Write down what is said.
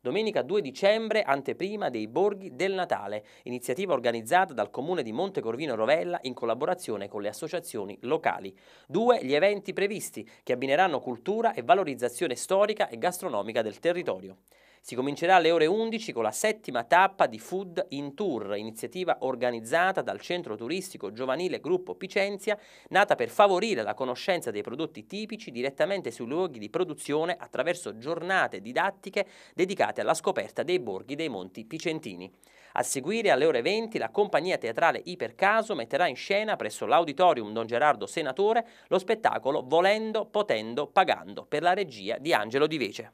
domenica 2 dicembre, anteprima dei Borghi del Natale, iniziativa organizzata dal Comune di Montecorvino Rovella in collaborazione con le associazioni locali. Due gli eventi previsti, che abbineranno cultura e valorizzazione storica e gastronomica del territorio. Si comincerà alle ore 11 con la settima tappa di Food in Tour, iniziativa organizzata dal centro turistico giovanile Gruppo Picenzia, nata per favorire la conoscenza dei prodotti tipici direttamente sui luoghi di produzione attraverso giornate didattiche dedicate alla scoperta dei borghi dei Monti Picentini. A seguire alle ore 20 la compagnia teatrale Ipercaso metterà in scena presso l'auditorium Don Gerardo Senatore lo spettacolo Volendo, Potendo, Pagando per la regia di Angelo Di Vece.